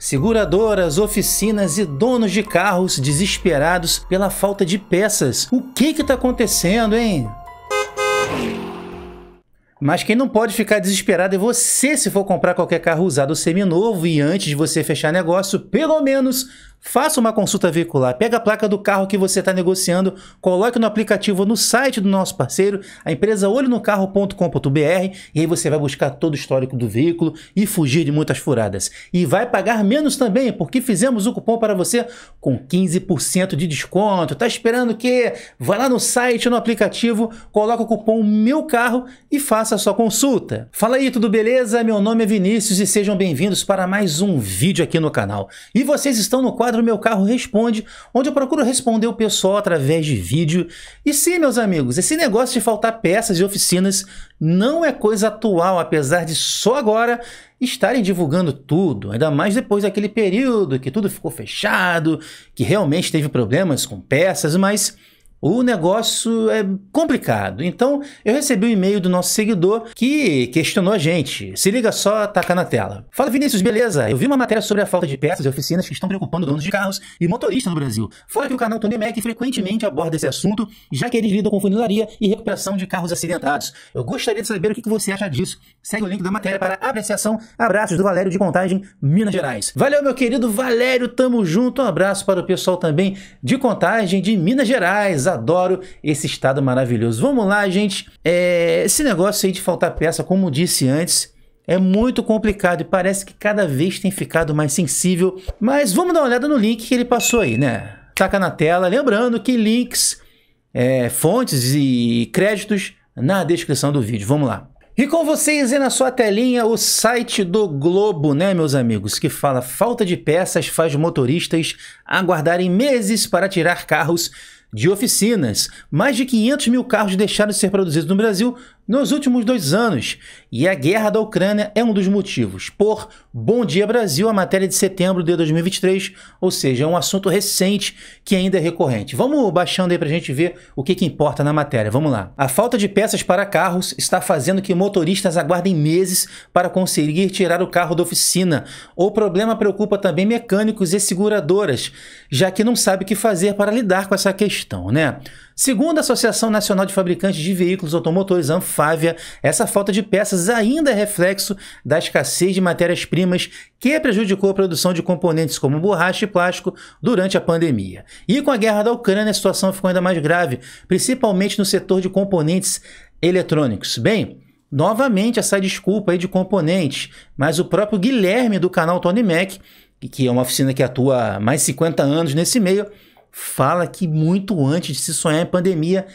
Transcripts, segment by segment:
Seguradoras, oficinas e donos de carros desesperados pela falta de peças. O que que tá acontecendo, hein? Mas quem não pode ficar desesperado é você se for comprar qualquer carro usado seminovo e antes de você fechar negócio, pelo menos Faça uma consulta veicular, pega a placa do carro que você está negociando, coloque no aplicativo no site do nosso parceiro, a empresa olhonocarro.com.br, e aí você vai buscar todo o histórico do veículo e fugir de muitas furadas. E vai pagar menos também, porque fizemos o cupom para você com 15% de desconto. Tá esperando o quê? vai lá no site, no aplicativo, coloca o cupom meu carro e faça a sua consulta. Fala aí, tudo beleza? Meu nome é Vinícius e sejam bem-vindos para mais um vídeo aqui no canal. E vocês estão no quadro quadro Meu Carro Responde, onde eu procuro responder o pessoal através de vídeo. E sim, meus amigos, esse negócio de faltar peças e oficinas não é coisa atual, apesar de só agora estarem divulgando tudo, ainda mais depois daquele período que tudo ficou fechado, que realmente teve problemas com peças, mas o negócio é complicado. Então, eu recebi um e-mail do nosso seguidor que questionou a gente. Se liga só, taca na tela. Fala Vinícius, beleza? Eu vi uma matéria sobre a falta de peças e oficinas que estão preocupando donos de carros e motoristas no Brasil. Fora que o canal Tony Mac frequentemente aborda esse assunto, já que eles lidam com funilaria e recuperação de carros acidentados. Eu gostaria de saber o que você acha disso. Segue o link da matéria para apreciação. Abraços do Valério de Contagem, Minas Gerais. Valeu, meu querido Valério, tamo junto. Um abraço para o pessoal também de Contagem de Minas Gerais adoro esse estado maravilhoso. Vamos lá, gente. É, esse negócio aí de faltar peça, como disse antes, é muito complicado e parece que cada vez tem ficado mais sensível. Mas vamos dar uma olhada no link que ele passou aí, né? Taca na tela. Lembrando que links, é, fontes e créditos na descrição do vídeo. Vamos lá. E com vocês aí na sua telinha o site do Globo, né, meus amigos? Que fala: falta de peças faz motoristas aguardarem meses para tirar carros de oficinas. Mais de 500 mil carros deixaram de ser produzidos no Brasil nos últimos dois anos, e a guerra da Ucrânia é um dos motivos. Por Bom Dia Brasil, a matéria de setembro de 2023, ou seja, é um assunto recente que ainda é recorrente. Vamos baixando aí para a gente ver o que, que importa na matéria. Vamos lá. A falta de peças para carros está fazendo que motoristas aguardem meses para conseguir tirar o carro da oficina. O problema preocupa também mecânicos e seguradoras, já que não sabe o que fazer para lidar com essa questão, né? Segundo a Associação Nacional de Fabricantes de Veículos Automotores, ANFA, Fávia, essa falta de peças ainda é reflexo da escassez de matérias-primas que prejudicou a produção de componentes como borracha e plástico durante a pandemia. E com a guerra da Ucrânia, a situação ficou ainda mais grave, principalmente no setor de componentes eletrônicos. Bem, novamente essa desculpa aí de componentes, mas o próprio Guilherme do canal Tony Mac, que é uma oficina que atua há mais de 50 anos nesse meio, fala que muito antes de se sonhar em pandemia,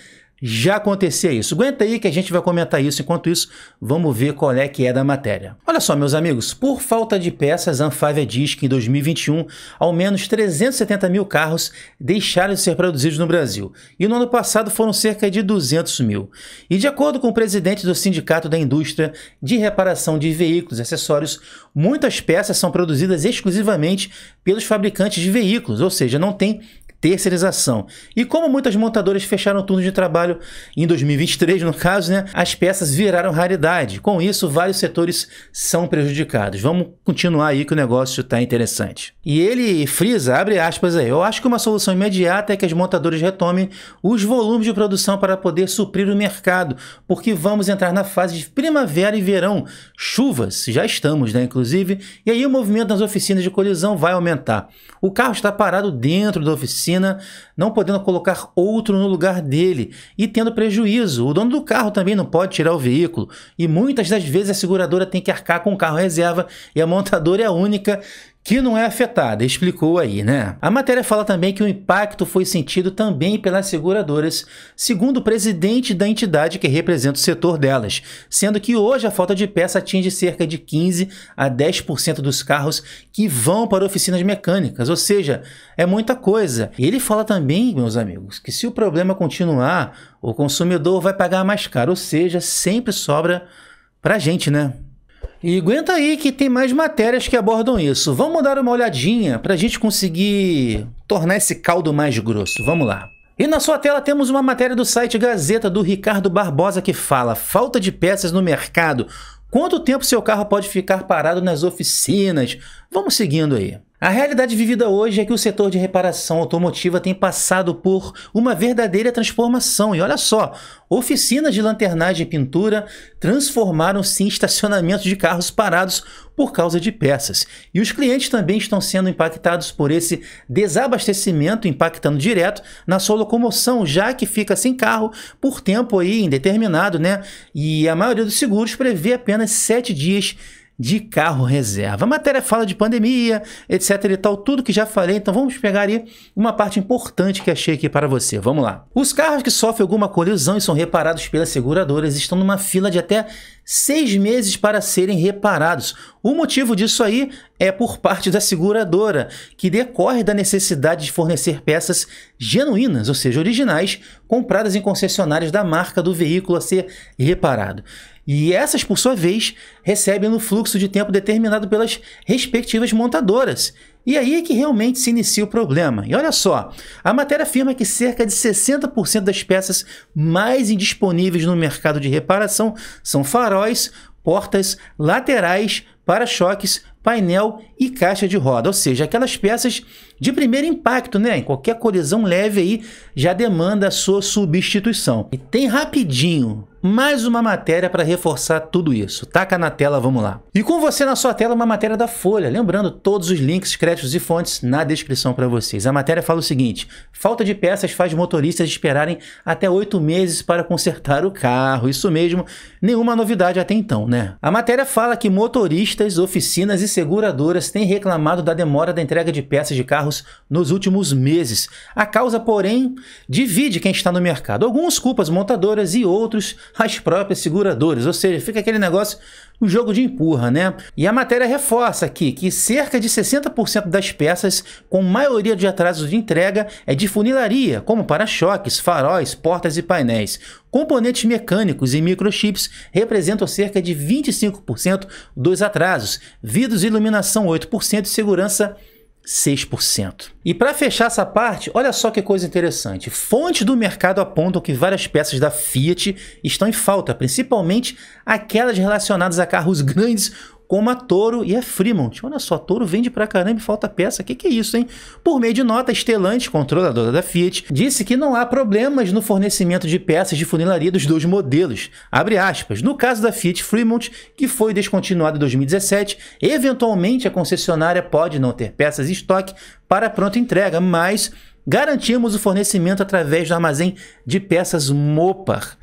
já acontecia isso. Aguenta aí que a gente vai comentar isso. Enquanto isso, vamos ver qual é que é da matéria. Olha só, meus amigos, por falta de peças, a Anfávia diz que em 2021, ao menos 370 mil carros deixaram de ser produzidos no Brasil. E no ano passado foram cerca de 200 mil. E de acordo com o presidente do Sindicato da Indústria de Reparação de Veículos e Acessórios, muitas peças são produzidas exclusivamente pelos fabricantes de veículos, ou seja, não tem terceirização. E como muitas montadoras fecharam turnos de trabalho em 2023, no caso, né, as peças viraram raridade. Com isso, vários setores são prejudicados. Vamos continuar aí que o negócio está interessante. E ele frisa, abre aspas aí, eu acho que uma solução imediata é que as montadoras retomem os volumes de produção para poder suprir o mercado, porque vamos entrar na fase de primavera e verão, chuvas, já estamos, né, inclusive, e aí o movimento nas oficinas de colisão vai aumentar. O carro está parado dentro da oficina, oficina, não podendo colocar outro no lugar dele e tendo prejuízo. O dono do carro também não pode tirar o veículo e muitas das vezes a seguradora tem que arcar com o carro reserva e a montadora é a única que não é afetada, explicou aí, né? A matéria fala também que o impacto foi sentido também pelas seguradoras, segundo o presidente da entidade que representa o setor delas, sendo que hoje a falta de peça atinge cerca de 15 a 10% dos carros que vão para oficinas mecânicas, ou seja, é muita coisa. E ele fala também, meus amigos, que se o problema continuar, o consumidor vai pagar mais caro, ou seja, sempre sobra pra gente, né? E aguenta aí que tem mais matérias que abordam isso. Vamos dar uma olhadinha para a gente conseguir tornar esse caldo mais grosso. Vamos lá. E na sua tela temos uma matéria do site Gazeta do Ricardo Barbosa que fala: falta de peças no mercado. Quanto tempo seu carro pode ficar parado nas oficinas? Vamos seguindo aí. A realidade vivida hoje é que o setor de reparação automotiva tem passado por uma verdadeira transformação. E olha só, oficinas de lanternagem e pintura transformaram-se em estacionamentos de carros parados por causa de peças. E os clientes também estão sendo impactados por esse desabastecimento, impactando direto na sua locomoção, já que fica sem carro por tempo aí indeterminado, né? E a maioria dos seguros prevê apenas sete dias de carro reserva. A matéria fala de pandemia, etc e tal, tudo que já falei, então vamos pegar aí uma parte importante que achei aqui para você. Vamos lá. Os carros que sofrem alguma colisão e são reparados pelas seguradoras estão numa fila de até seis meses para serem reparados. O motivo disso aí é por parte da seguradora, que decorre da necessidade de fornecer peças genuínas, ou seja, originais, compradas em concessionárias da marca do veículo a ser reparado. E essas, por sua vez, recebem no fluxo de tempo determinado pelas respectivas montadoras. E aí é que realmente se inicia o problema. E olha só, a matéria afirma que cerca de 60% das peças mais indisponíveis no mercado de reparação são faróis, portas, laterais, para-choques, painel e caixa de roda, ou seja, aquelas peças de primeiro impacto, né? Qualquer colisão leve aí já demanda a sua substituição. E tem rapidinho mais uma matéria para reforçar tudo isso. Taca na tela, vamos lá. E com você na sua tela uma matéria da Folha. Lembrando, todos os links, créditos e fontes na descrição para vocês. A matéria fala o seguinte: falta de peças faz motoristas esperarem até oito meses para consertar o carro. Isso mesmo, nenhuma novidade até então, né? A matéria fala que motoristas, oficinas e seguradoras têm reclamado da demora da entrega de peças de carro carros nos últimos meses. A causa, porém, divide quem está no mercado. Alguns culpam as montadoras e outros as próprias seguradoras. Ou seja, fica aquele negócio, um jogo de empurra, né? E a matéria reforça aqui que cerca de 60% das peças com maioria de atrasos de entrega é de funilaria, como para-choques, faróis, portas e painéis. Componentes mecânicos e microchips representam cerca de 25% dos atrasos, vidros e iluminação 8% e segurança 6%. E para fechar essa parte, olha só que coisa interessante. Fontes do mercado apontam que várias peças da Fiat estão em falta, principalmente aquelas relacionadas a carros grandes como a Toro e a Fremont. Olha só, a Toro vende pra caramba e falta peça. Que que é isso, hein? Por meio de nota, Estelante, controladora da Fiat, disse que não há problemas no fornecimento de peças de funilaria dos dois modelos. Abre aspas. No caso da Fiat Fremont, que foi descontinuada em 2017, eventualmente a concessionária pode não ter peças em estoque para pronta entrega, mas garantimos o fornecimento através do armazém de peças Mopar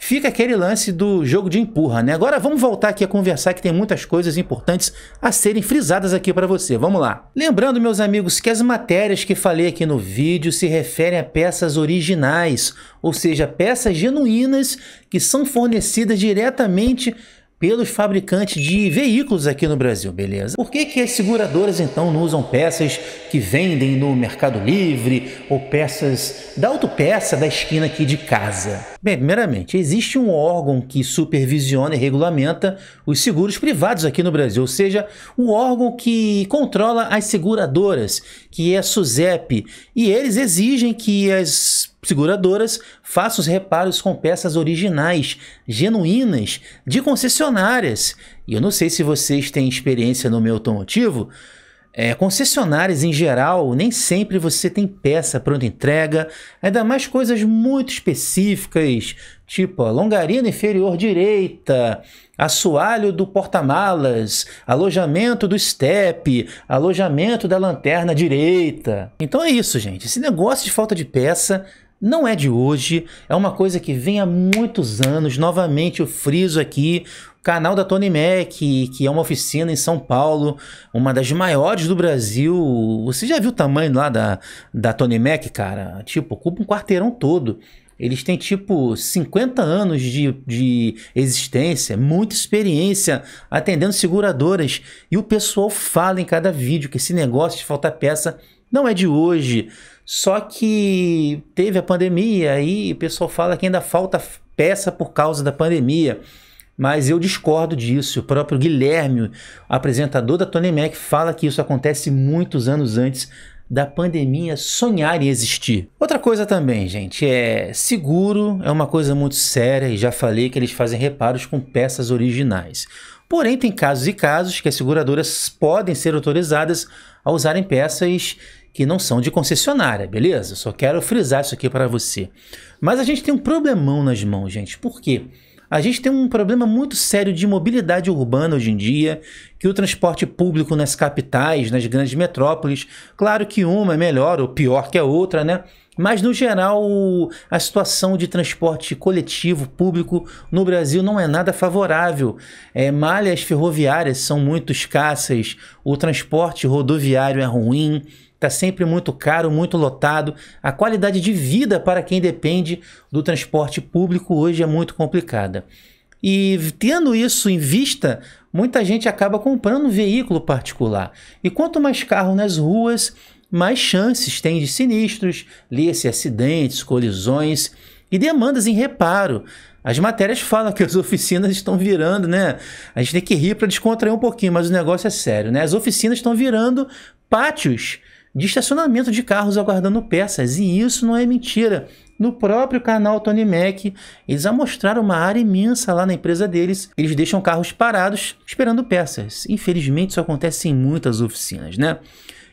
fica aquele lance do jogo de empurra, né? Agora vamos voltar aqui a conversar que tem muitas coisas importantes a serem frisadas aqui para você. Vamos lá. Lembrando, meus amigos, que as matérias que falei aqui no vídeo se referem a peças originais, ou seja, peças genuínas que são fornecidas diretamente pelos fabricantes de veículos aqui no Brasil, beleza? Por que, que as seguradoras então não usam peças que vendem no Mercado Livre ou peças da autopeça da esquina aqui de casa? Bem, primeiramente, existe um órgão que supervisiona e regulamenta os seguros privados aqui no Brasil, ou seja, o um órgão que controla as seguradoras, que é a SUSEP, e eles exigem que as seguradoras façam os reparos com peças originais, genuínas, de concessionárias. E eu não sei se vocês têm experiência no meu automotivo. É, concessionárias em geral, nem sempre você tem peça pronta entrega, ainda mais coisas muito específicas, tipo a longarina inferior direita, assoalho do porta-malas, alojamento do step, alojamento da lanterna direita. Então é isso, gente. Esse negócio de falta de peça não é de hoje, é uma coisa que vem há muitos anos. Novamente, eu friso aqui o canal da Tony Mac, que é uma oficina em São Paulo, uma das maiores do Brasil. Você já viu o tamanho lá da, da Tony Mac, cara? Tipo, ocupa um quarteirão todo. Eles têm tipo 50 anos de, de existência, muita experiência atendendo seguradoras. E o pessoal fala em cada vídeo que esse negócio de faltar peça não é de hoje. Só que teve a pandemia aí o pessoal fala que ainda falta peça por causa da pandemia. Mas eu discordo disso. O próprio Guilherme, apresentador da Tony Mac, fala que isso acontece muitos anos antes da pandemia sonhar em existir. Outra coisa também, gente, é seguro é uma coisa muito séria e já falei que eles fazem reparos com peças originais. Porém, tem casos e casos que as seguradoras podem ser autorizadas a usarem peças que não são de concessionária, beleza? Só quero frisar isso aqui para você. Mas a gente tem um problemão nas mãos, gente. Por quê? A gente tem um problema muito sério de mobilidade urbana hoje em dia, que o transporte público nas capitais, nas grandes metrópoles, claro que uma é melhor ou pior que a outra, né? Mas no geral, a situação de transporte coletivo público no Brasil não é nada favorável. É, malhas ferroviárias são muito escassas, o transporte rodoviário é ruim, Está sempre muito caro, muito lotado. A qualidade de vida para quem depende do transporte público hoje é muito complicada. E tendo isso em vista, muita gente acaba comprando um veículo particular. E quanto mais carro nas ruas, mais chances tem de sinistros, lê-se acidentes, colisões e demandas em reparo. As matérias falam que as oficinas estão virando, né? A gente tem que rir para descontrair um pouquinho, mas o negócio é sério, né? As oficinas estão virando pátios de estacionamento de carros aguardando peças. E isso não é mentira. No próprio canal Tony Mac, eles amostraram uma área imensa lá na empresa deles. Eles deixam carros parados esperando peças. Infelizmente, isso acontece em muitas oficinas, né?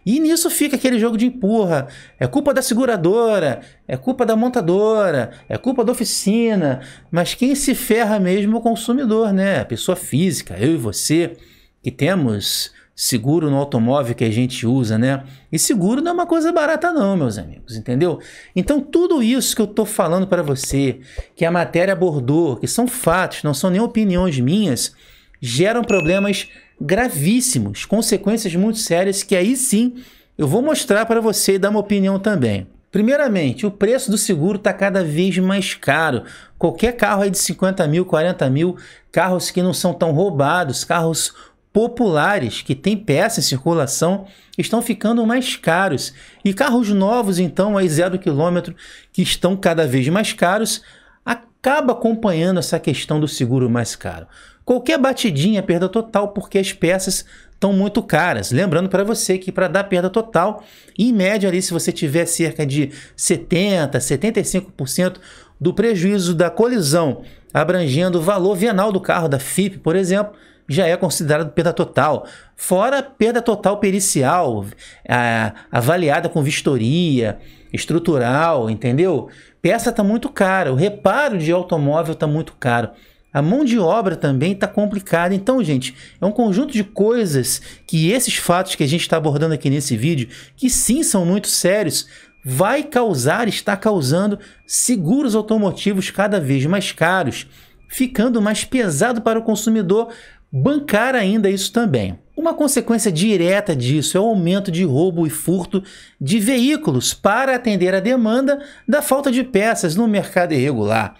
E nisso fica aquele jogo de empurra. É culpa da seguradora, é culpa da montadora, é culpa da oficina. Mas quem se ferra mesmo é o consumidor, né? A pessoa física, eu e você, que temos seguro no automóvel que a gente usa, né? E seguro não é uma coisa barata não, meus amigos, entendeu? Então tudo isso que eu tô falando para você, que a matéria abordou, que são fatos, não são nem opiniões minhas, geram problemas gravíssimos, consequências muito sérias que aí sim eu vou mostrar para você e dar uma opinião também. Primeiramente, o preço do seguro está cada vez mais caro. Qualquer carro aí de 50 mil, 40 mil, carros que não são tão roubados, carros populares que têm peça em circulação estão ficando mais caros. E carros novos, então, aí zero quilômetro, que estão cada vez mais caros, acaba acompanhando essa questão do seguro mais caro. Qualquer batidinha é perda total porque as peças estão muito caras. Lembrando para você que para dar perda total, em média ali se você tiver cerca de 70, 75% do prejuízo da colisão, abrangendo o valor venal do carro da FIP, por exemplo, já é considerado perda total. Fora perda total pericial, a, avaliada com vistoria, estrutural, entendeu? Peça está muito cara, o reparo de automóvel está muito caro. A mão de obra também está complicada. Então, gente, é um conjunto de coisas que esses fatos que a gente está abordando aqui nesse vídeo, que sim são muito sérios, vai causar, está causando seguros automotivos cada vez mais caros, ficando mais pesado para o consumidor bancar ainda isso também. Uma consequência direta disso é o aumento de roubo e furto de veículos para atender a demanda da falta de peças no mercado irregular.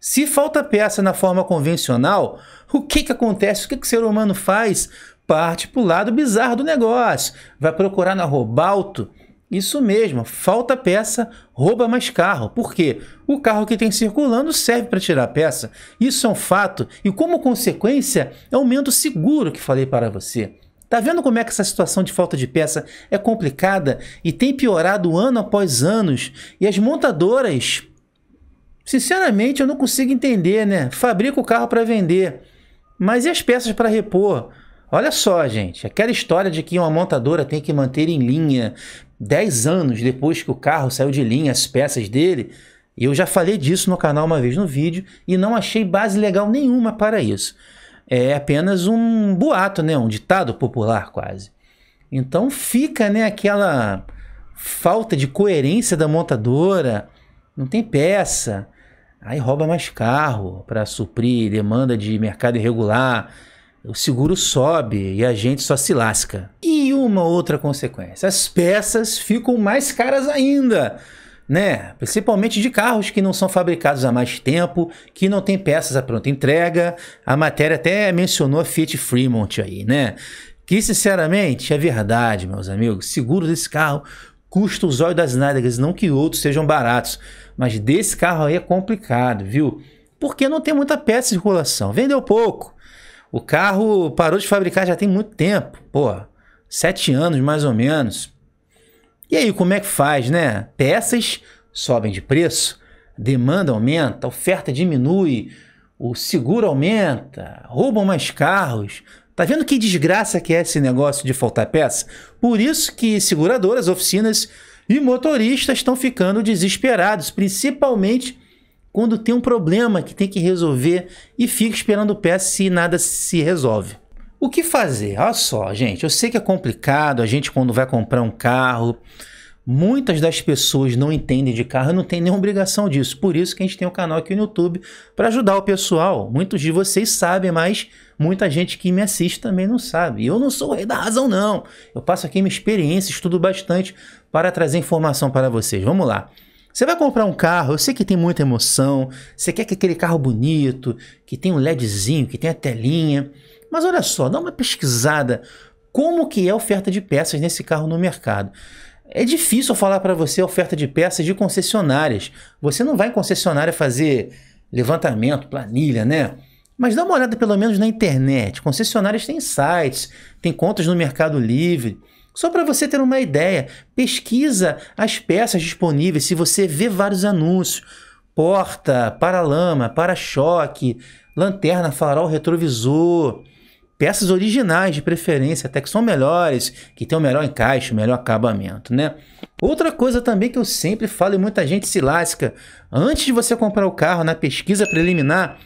Se falta peça na forma convencional, o que, que acontece? O que, que o ser humano faz? Parte para o lado bizarro do negócio. Vai procurar na Robalto, isso mesmo, falta peça, rouba mais carro. Por quê? O carro que tem circulando serve para tirar a peça. Isso é um fato e, como consequência, aumenta o seguro que falei para você. Tá vendo como é que essa situação de falta de peça é complicada e tem piorado ano após anos? E as montadoras, sinceramente, eu não consigo entender, né? Fabrica o carro para vender, mas e as peças para repor? Olha só, gente, aquela história de que uma montadora tem que manter em linha, 10 anos depois que o carro saiu de linha, as peças dele. E eu já falei disso no canal uma vez no vídeo e não achei base legal nenhuma para isso. É apenas um boato, né? um ditado popular quase. Então fica né, aquela falta de coerência da montadora, não tem peça, aí rouba mais carro para suprir demanda de mercado irregular, o seguro sobe e a gente só se lasca. E uma outra consequência. As peças ficam mais caras ainda, né? Principalmente de carros que não são fabricados há mais tempo, que não tem peças à pronta entrega. A matéria até mencionou a Fiat Fremont aí, né? Que sinceramente é verdade, meus amigos. Seguro desse carro custa os olhos das nádegas, não que outros sejam baratos, mas desse carro aí é complicado, viu? Porque não tem muita peça em circulação. Vendeu pouco. O carro parou de fabricar já tem muito tempo, porra sete anos mais ou menos. E aí, como é que faz, né? Peças sobem de preço, demanda aumenta, oferta diminui, o seguro aumenta, roubam mais carros. Tá vendo que desgraça que é esse negócio de faltar peça? Por isso que seguradoras, oficinas e motoristas estão ficando desesperados, principalmente quando tem um problema que tem que resolver e fica esperando peça e nada se resolve. O que fazer? Olha só, gente, eu sei que é complicado, a gente quando vai comprar um carro, muitas das pessoas não entendem de carro, não tem nenhuma obrigação disso. Por isso que a gente tem um canal aqui no YouTube para ajudar o pessoal. Muitos de vocês sabem, mas muita gente que me assiste também não sabe. eu não sou o rei da razão não. Eu passo aqui minha experiência, estudo bastante para trazer informação para vocês. Vamos lá. Você vai comprar um carro, eu sei que tem muita emoção, você quer que aquele carro bonito, que tem um LEDzinho, que tem a telinha, mas olha só, dá uma pesquisada como que é a oferta de peças nesse carro no mercado. É difícil falar para você a oferta de peças de concessionárias. Você não vai em concessionária fazer levantamento, planilha, né? Mas dá uma olhada pelo menos na internet. Concessionárias têm sites, têm contas no Mercado Livre. Só para você ter uma ideia, pesquisa as peças disponíveis. Se você vê vários anúncios, porta, para-lama, para-choque, lanterna, farol, retrovisor, peças originais de preferência, até que são melhores, que tem o melhor encaixe, o melhor acabamento, né? Outra coisa também que eu sempre falo e muita gente se lasca, antes de você comprar o carro na pesquisa preliminar,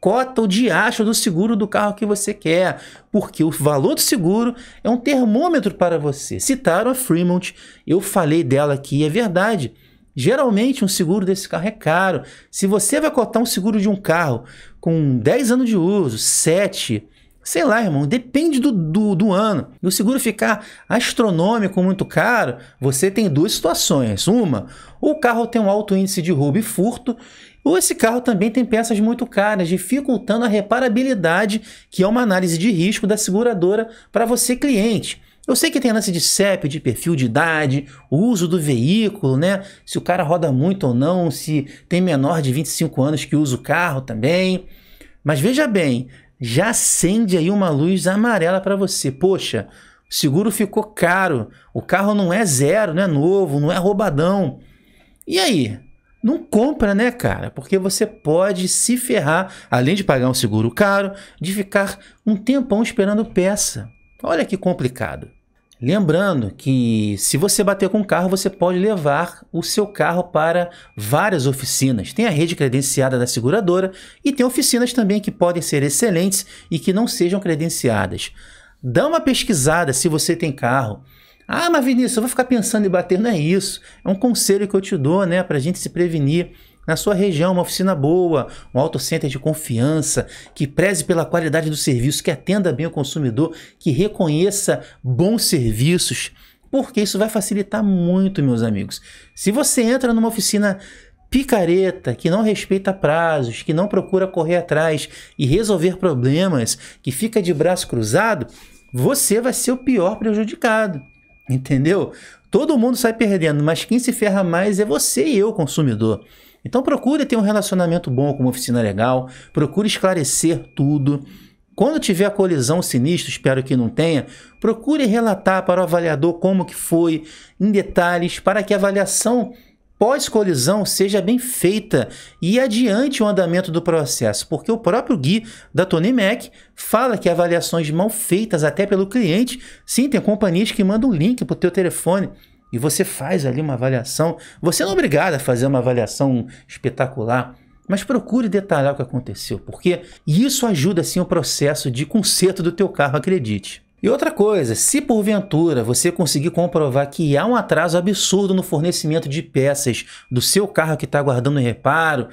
cota o diacho do seguro do carro que você quer, porque o valor do seguro é um termômetro para você. Citaram a Fremont, eu falei dela aqui, é verdade. Geralmente um seguro desse carro é caro. Se você vai cotar um seguro de um carro com 10 anos de uso, 7, Sei lá, irmão, depende do, do, do ano. E o seguro ficar astronômico, muito caro, você tem duas situações. Uma, o carro tem um alto índice de roubo e furto, ou esse carro também tem peças muito caras, dificultando a reparabilidade, que é uma análise de risco da seguradora para você, cliente. Eu sei que tem lance de CEP, de perfil de idade, o uso do veículo, né? Se o cara roda muito ou não, se tem menor de 25 anos que usa o carro também. Mas veja bem, já acende aí uma luz amarela para você. Poxa, o seguro ficou caro, o carro não é zero, não é novo, não é roubadão. E aí? Não compra, né, cara? Porque você pode se ferrar, além de pagar um seguro caro, de ficar um tempão esperando peça. Olha que complicado. Lembrando que se você bater com o carro, você pode levar o seu carro para várias oficinas. Tem a rede credenciada da seguradora e tem oficinas também que podem ser excelentes e que não sejam credenciadas. Dá uma pesquisada se você tem carro. Ah, mas Vinícius, eu vou ficar pensando em bater, não é isso. É um conselho que eu te dou, né, para a gente se prevenir na sua região, uma oficina boa, um auto center de confiança, que preze pela qualidade do serviço, que atenda bem o consumidor, que reconheça bons serviços, porque isso vai facilitar muito, meus amigos. Se você entra numa oficina picareta, que não respeita prazos, que não procura correr atrás e resolver problemas, que fica de braço cruzado, você vai ser o pior prejudicado. Entendeu? Todo mundo sai perdendo, mas quem se ferra mais é você e eu, consumidor. Então procure ter um relacionamento bom com uma oficina legal, procure esclarecer tudo. Quando tiver colisão sinistra, espero que não tenha, procure relatar para o avaliador como que foi, em detalhes, para que a avaliação pós-colisão seja bem feita e adiante o andamento do processo, porque o próprio Gui da Tony Mac fala que avaliações mal feitas até pelo cliente, sim, tem companhias que mandam um link para o teu telefone e você faz ali uma avaliação. Você não é obrigado a fazer uma avaliação espetacular, mas procure detalhar o que aconteceu, porque isso ajuda assim o processo de conserto do teu carro, acredite. E outra coisa, se porventura você conseguir comprovar que há um atraso absurdo no fornecimento de peças do seu carro que está aguardando reparo,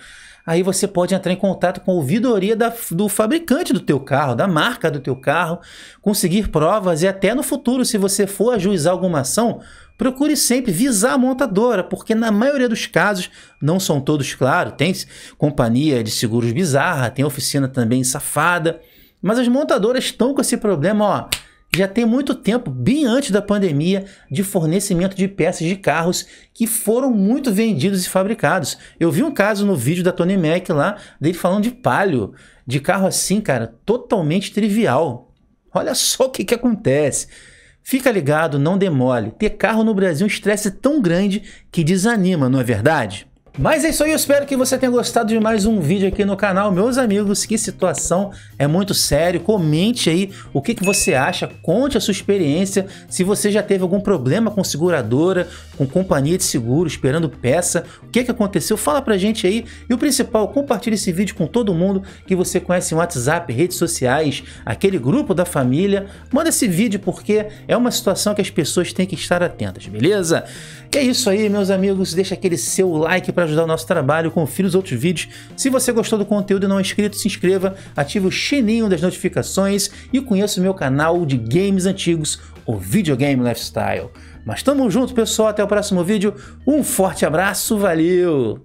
aí você pode entrar em contato com a ouvidoria da, do fabricante do teu carro, da marca do teu carro, conseguir provas e até no futuro, se você for ajuizar alguma ação, procure sempre visar a montadora, porque na maioria dos casos, não são todos, claro, tem companhia de seguros bizarra, tem oficina também safada, mas as montadoras estão com esse problema, ó, já tem muito tempo, bem antes da pandemia, de fornecimento de peças de carros que foram muito vendidos e fabricados. Eu vi um caso no vídeo da Tony Mac lá, dele falando de palio, de carro assim, cara, totalmente trivial. Olha só o que, que acontece. Fica ligado, não demole. Ter carro no Brasil é um estresse tão grande que desanima, não é verdade? Mas é isso aí, eu espero que você tenha gostado de mais um vídeo aqui no canal. Meus amigos, que situação é muito sério. Comente aí o que, que você acha, conte a sua experiência. Se você já teve algum problema com seguradora, com companhia de seguro, esperando peça, o que, que aconteceu, fala pra gente aí. E o principal, compartilhe esse vídeo com todo mundo que você conhece em WhatsApp, redes sociais, aquele grupo da família. Manda esse vídeo porque é uma situação que as pessoas têm que estar atentas, beleza? E é isso aí, meus amigos. Deixa aquele seu like pra para ajudar o nosso trabalho, confira os outros vídeos. Se você gostou do conteúdo e não é inscrito, se inscreva, ative o sininho das notificações e conheça o meu canal de games antigos, o Videogame Lifestyle. Mas tamo junto, pessoal. Até o próximo vídeo. Um forte abraço. Valeu!